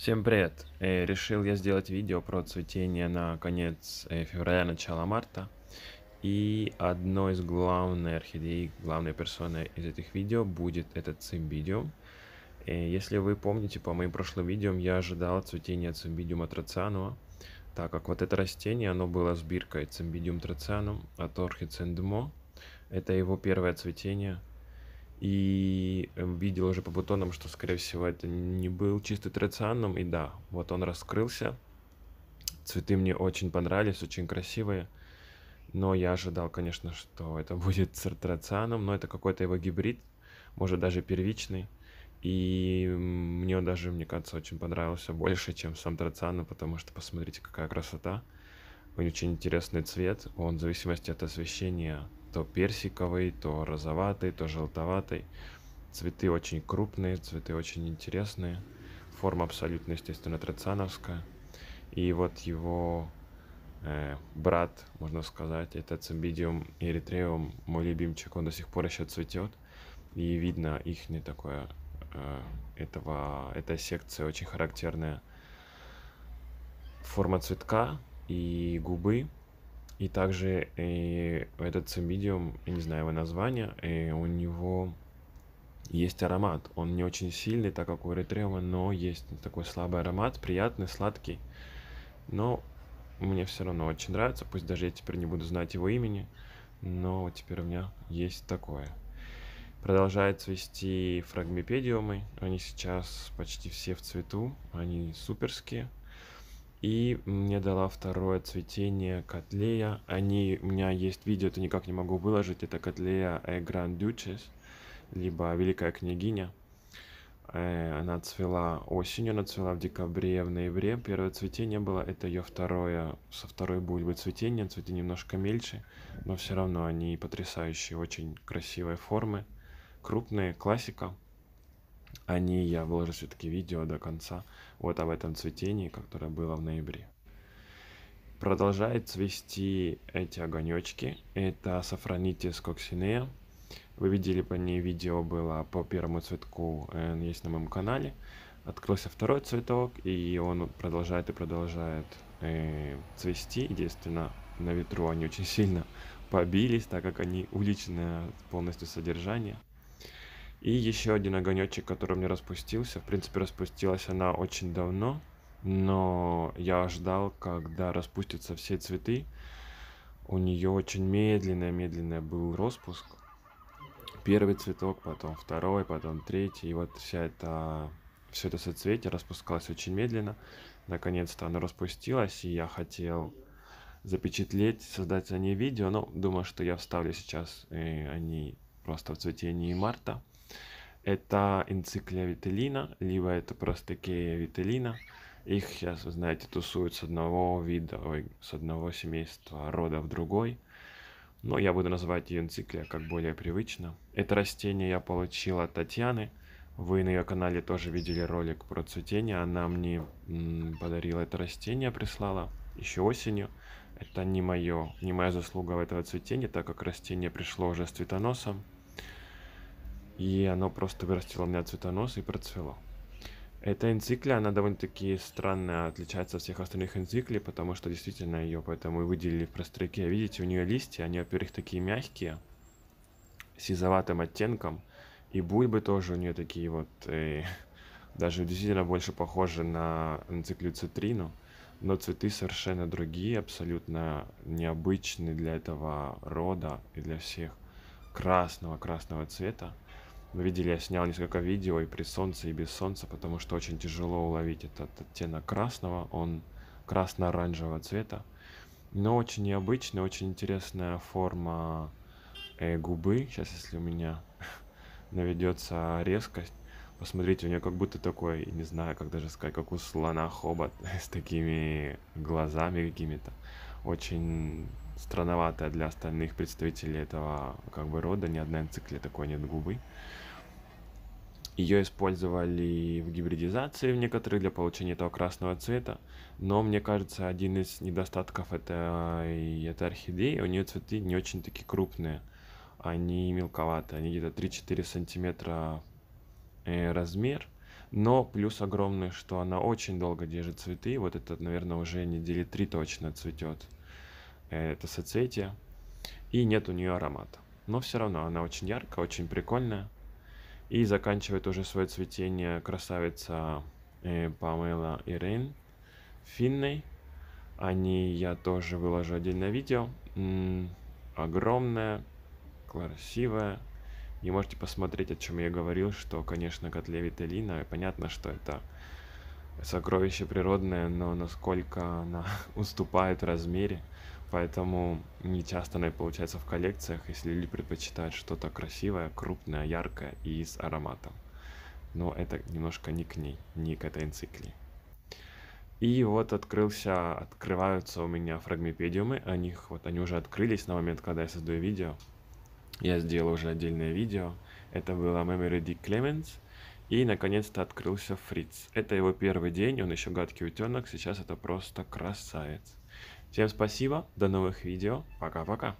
Всем привет! Э, решил я сделать видео про цветение на конец э, февраля, начало марта. И одной из главной орхидей, главной персоны из этих видео будет этот цимбидиум. Э, если вы помните, по моим прошлым видео я ожидал цветения цимбидиума троцианума, так как вот это растение, оно было сбиркой цимбидиум троцианум от орхицендмо. Это его первое цветение – и эм, видел уже по бутонам, что, скорее всего, это не был чистый троцианум. И да, вот он раскрылся. Цветы мне очень понравились, очень красивые. Но я ожидал, конечно, что это будет троцианум, но это какой-то его гибрид, может даже первичный. И мне он даже, мне кажется, очень понравился больше, чем сам Троциана, потому что посмотрите, какая красота. У него очень интересный цвет. Он в зависимости от освещения то персиковый, то розоватый, то желтоватый. Цветы очень крупные, цветы очень интересные. Форма абсолютно, естественно, трациановская. И вот его э, брат, можно сказать, это цибидиум эритреум, мой любимчик, он до сих пор еще цветет. И видно их не такое, э, этого, эта секция очень характерная форма цветка и губы и также и этот медиум, я не знаю его название, и у него есть аромат. Он не очень сильный, так как у Эритреума, но есть такой слабый аромат, приятный, сладкий. Но мне все равно очень нравится, пусть даже я теперь не буду знать его имени, но теперь у меня есть такое. Продолжает цвести фрагмипедиумы, они сейчас почти все в цвету, они суперские. И мне дала второе цветение котлея. Они, у меня есть видео, это никак не могу выложить. Это котлея э Grand Duchess, либо Великая княгиня. Э, она цвела осенью, она цвела в декабре, в ноябре. Первое цветение было, это ее второе, со второй будет быть цветение. Цветы немножко мельче, но все равно они потрясающие, очень красивой формы. Крупные, классика а не я выложу все-таки видео до конца вот об этом цветении, которое было в ноябре. Продолжает цвести эти огонечки. Это Сафронитис коксинея. Вы видели по ней видео было по первому цветку, э, есть на моем канале. Открылся второй цветок, и он продолжает и продолжает э, цвести. Естественно, на ветру они очень сильно побились, так как они уличные полностью содержание. И еще один огонечек, который у меня распустился. В принципе, распустилась она очень давно, но я ждал, когда распустятся все цветы. У нее очень медленно-медленно был распуск. Первый цветок, потом второй, потом третий. И вот вся эта, все это соцветие распускалось очень медленно. Наконец-то оно распустилось, и я хотел запечатлеть, создать о ней видео. Но ну, думаю, что я вставлю сейчас, и э, они просто в цветении марта. Это энциклия виталина, либо это простакея виталина. Их сейчас, вы знаете, тусуют с одного вида, ой, с одного семейства рода в другой. Но я буду называть ее энциклия как более привычно. Это растение я получил от Татьяны. Вы на ее канале тоже видели ролик про цветение. Она мне подарила это растение, прислала еще осенью. Это не мое, не моя заслуга в этого цветения, так как растение пришло уже с цветоносом и оно просто вырастило у меня цветонос и процвело. Эта энциклия, она довольно-таки странно отличается от всех остальных энциклей, потому что действительно ее поэтому и выделили в простреке. Видите, у нее листья, они, во-первых, такие мягкие, сизоватым оттенком, и бульбы тоже у нее такие вот, и э, даже действительно больше похожи на энциклю цитрину, но цветы совершенно другие, абсолютно необычные для этого рода и для всех красного-красного цвета. Вы видели, я снял несколько видео и при солнце, и без солнца, потому что очень тяжело уловить этот оттенок красного. Он красно-оранжевого цвета. Но очень необычная, очень интересная форма э, губы. Сейчас, если у меня наведется резкость, посмотрите, у нее как будто такой, не знаю, как даже сказать, как у слона хобот с такими глазами какими-то. Очень странноватая для остальных представителей этого как бы рода. Ни одна энцикле такой нет губы. Ее использовали в гибридизации в некоторых для получения этого красного цвета, но мне кажется, один из недостатков это этой орхидеи, у нее цветы не очень такие крупные, они мелковатые, они где-то 3-4 сантиметра э, размер, но плюс огромный, что она очень долго держит цветы, вот этот, наверное, уже недели три точно цветет. Э, это соцветие, и нет у нее аромата. Но все равно она очень яркая, очень прикольная. И заканчивает уже свое цветение красавица э, Памела Ирейн Финной. Они я тоже выложу отдельное видео. М-м, огромная, красивая. И можете посмотреть, о чем я говорил, что, конечно, котле Виталина. понятно, что это сокровище природное, но насколько она уступает размере, поэтому не часто она и получается в коллекциях, если люди предпочитают что-то красивое, крупное, яркое и с ароматом. Но это немножко не к ней, не к этой энциклии. И вот открылся, открываются у меня фрагмипедиумы, о них вот они уже открылись на момент, когда я создаю видео. Я сделал уже отдельное видео. Это было Memory D Clements, и, наконец-то, открылся Фриц. Это его первый день, он еще гадкий утенок, сейчас это просто красавец. Всем спасибо, до новых видео, пока-пока.